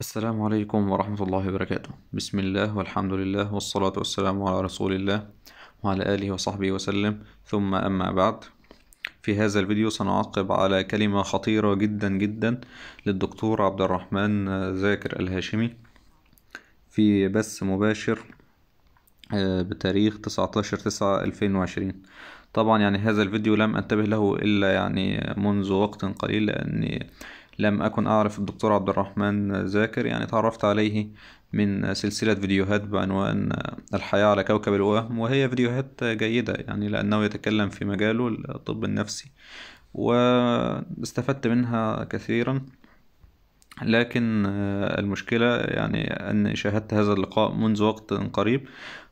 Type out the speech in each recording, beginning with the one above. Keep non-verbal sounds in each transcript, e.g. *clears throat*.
السلام عليكم ورحمة الله وبركاته بسم الله والحمد لله والصلاة والسلام على رسول الله وعلى آله وصحبه وسلم ثم أما بعد في هذا الفيديو سنعقب على كلمة خطيرة جدا جدا للدكتور عبد الرحمن ذاكر الهاشمي في بث مباشر آه، بتاريخ 19 تسعة 2020 طبعا يعني هذا الفيديو لم انتبه له الا يعني منذ وقت قليل لاني لم أكن أعرف الدكتور عبد الرحمن زاكر يعني تعرفت عليه من سلسلة فيديوهات بعنوان الحياة على كوكب الوهم وهي فيديوهات جيدة يعني لأنه يتكلم في مجاله الطب النفسي واستفدت منها كثيرا لكن آه، المشكلة يعني أني شاهدت هذا اللقاء منذ وقت قريب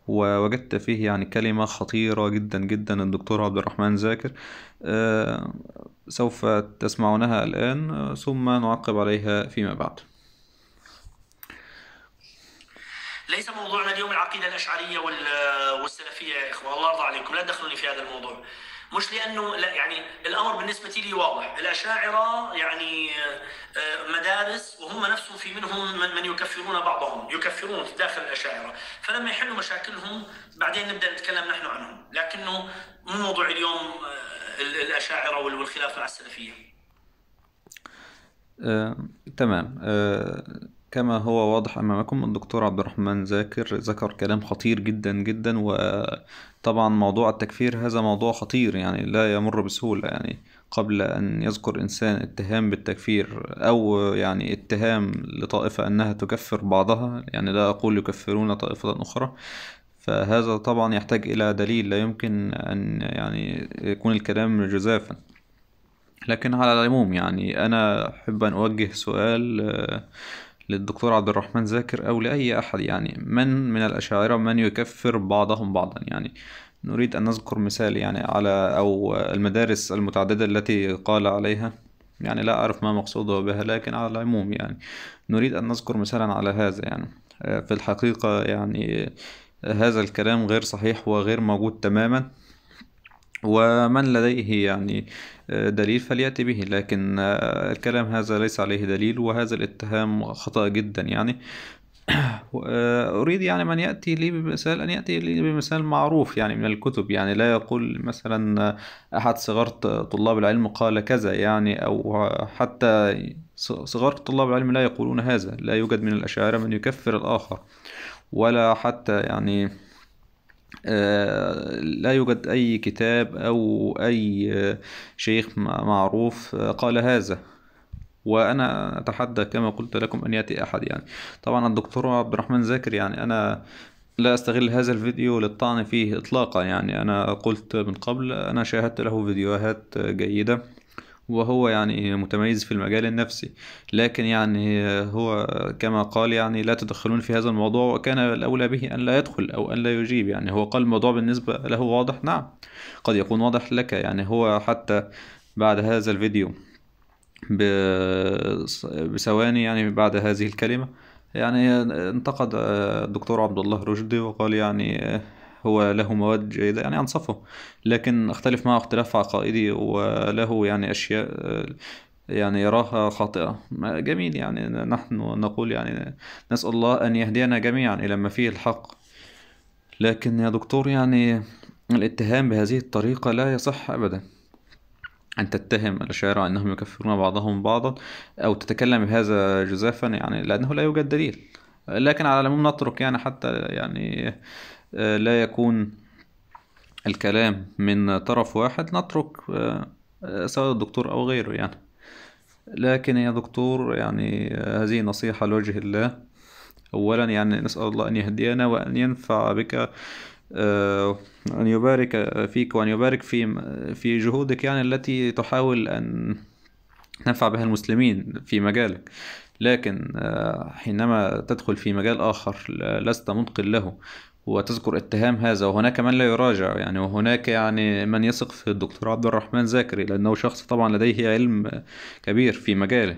ووجدت فيه يعني كلمة خطيرة جدا جدا الدكتور عبد الرحمن زاكر آه، سوف تسمعونها الآن ثم نعقب عليها فيما بعد ليس موضوعنا اليوم العقيدة الأشعرية آه، والسلفية يا إخوة الله يرضى عليكم لا تدخلوني في هذا الموضوع مش لأنه لا يعني الأمر بالنسبة لي واضح الأشاعرة يعني مدارس وهم نفسهم في منهم من, من يكفرون بعضهم يكفرون في داخل الأشاعرة فلما يحلوا مشاكلهم بعدين نبدأ نتكلم نحن عنهم لكنه مو موضوع اليوم آه، الأشاعرة والخلاف مع السلفية آه، تمام آه، كما هو واضح أمامكم الدكتور عبد الرحمن ذاكر ذكر كلام خطير جدا جدا و طبعا موضوع التكفير هذا موضوع خطير يعني لا يمر بسهولة يعني قبل أن يذكر إنسان اتهام بالتكفير أو يعني اتهام لطائفة أنها تكفر بعضها يعني لا أقول يكفرون طائفة أخرى فهذا طبعا يحتاج إلى دليل لا يمكن أن يعني يكون الكلام جزافا لكن على العموم يعني أنا أحب أن أوجه سؤال آه، للدكتور عبد الرحمن ذاكر أو لأي أحد يعني من من الأشاعرة من يكفر بعضهم بعضا يعني نريد أن نذكر مثال يعني على أو المدارس المتعددة التي قال عليها يعني لا أعرف ما مقصوده بها لكن على العموم يعني نريد أن نذكر مثالا على هذا يعني في الحقيقة يعني هذا الكلام غير صحيح وغير موجود تماما ومن لديه يعني آه، دليل فليأتي به لكن آه، الكلام هذا ليس عليه دليل وهذا الاتهام خطأ جدا يعني *clears throat* آه، أريد يعني من يأتي لي بمثال أن يأتي لي بمثال معروف يعني من الكتب يعني لا يقول مثلا أحد صغار طلاب العلم قال كذا يعني أو حتى صغار طلاب العلم لا يقولون هذا لا يوجد من الأشاعرة من يكفر الآخر ولا حتى يعني آه، لا يوجد أي كتاب أو أي آه، شيخ معروف آه، قال هذا وانا اتحدى كما قلت لكم ان ياتي احد يعني طبعا الدكتور عبد الرحمن زاكر يعني انا لا استغل هذا الفيديو للطعن فيه اطلاقا يعني انا قلت من قبل انا شاهدت له فيديوهات جيده وهو يعني متميز في المجال النفسي لكن يعني هو كما قال يعني لا تدخلون في هذا الموضوع وكان الأولى به أن لا يدخل أو أن لا يجيب يعني هو قال الموضوع بالنسبة له واضح نعم قد يكون واضح لك يعني هو حتى بعد هذا الفيديو بثواني يعني بعد هذه الكلمة يعني انتقد الدكتور عبد الله رشدي وقال يعني هو له مواد جيدة يعني أنصفه لكن أختلف معه اختلاف عقائدي وله يعني أشياء يعني يراها خاطئة جميل يعني نحن نقول يعني نسأل الله أن يهدينا جميعا إلى ما فيه الحق لكن يا دكتور يعني الاتهام بهذه الطريقة لا يصح أبدا أن تتهم الأشاعرة أنهم يكفرون بعضهم بعضا أو تتكلم بهذا جزافا يعني لأنه لا يوجد دليل لكن على العموم نترك يعني حتى يعني آه، لا يكون الكلام من طرف واحد نترك آه، سواء الدكتور أو غيره يعني لكن يا دكتور يعني آه، هذه نصيحة لوجه الله أولا يعني نسأل الله أن يهدينا وأن ينفع بك أن يبارك فيك وأن يبارك في في جهودك يعني التي تحاول أن تنفع بها المسلمين في مجالك لكن حينما تدخل في مجال آخر لست متقن له وتذكر اتهام هذا وهناك من لا يراجع يعني وهناك يعني من يثق في الدكتور عبد الرحمن زاكري لأنه شخص طبعا لديه علم كبير في مجاله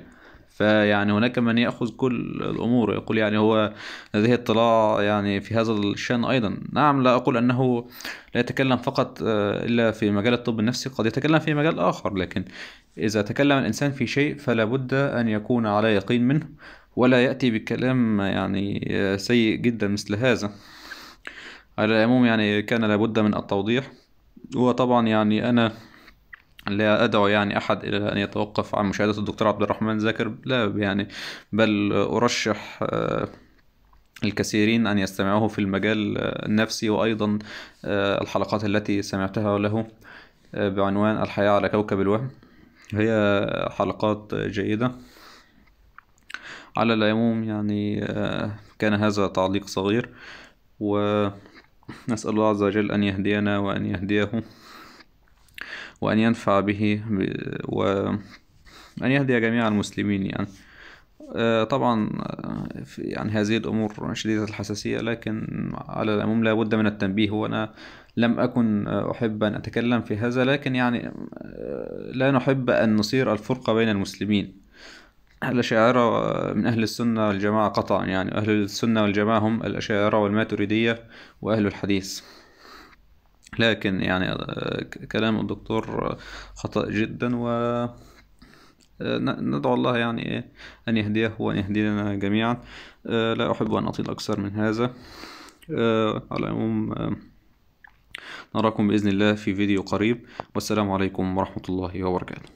فيعني هناك من ياخذ كل الامور يقول يعني هو لديه اطلاع يعني في هذا الشان ايضا نعم لا اقول انه لا يتكلم فقط آه، الا في مجال الطب النفسي قد يتكلم في مجال اخر لكن اذا تكلم الانسان في شيء فلا بد ان يكون على يقين منه ولا ياتي بكلام يعني آه، سيء جدا مثل هذا على العموم يعني كان لابد من التوضيح وطبعا يعني أنا لا أدعو يعني أحد إلى أن يتوقف عن مشاهدة الدكتور عبد الرحمن زاكر لا يعني بل أرشح آه، الكثيرين أن يستمعوه في المجال آه، النفسي وأيضا آه، الحلقات التي سمعتها له بعنوان الحياة على كوكب الوهم هي حلقات جيدة على العموم يعني كان هذا تعليق صغير و *laughs* نسأل الله عز وجل أن يهدينا وأن يهديه وأن ينفع به وأن يهدي جميع المسلمين يعني آه، طبعا آه، يعني هذه الأمور شديدة الحساسية لكن على العموم لا بد من التنبيه وأنا لم أكن آه، أحب أن أتكلم في هذا لكن يعني لا نحب أن نصير الفرقة بين المسلمين الأشاعرة من أهل السنة والجماعة قطعا يعني أهل السنة والجماعة هم الأشاعرة والماتريدية وأهل الحديث لكن يعني آه، كلام الدكتور خطأ جدا و آه، ندعو الله يعني إيه، أن يهديه وأن يهدينا جميعا آه، لا أحب أن أطيل أكثر من هذا على العموم نراكم بإذن الله في فيديو قريب والسلام عليكم ورحمة الله وبركاته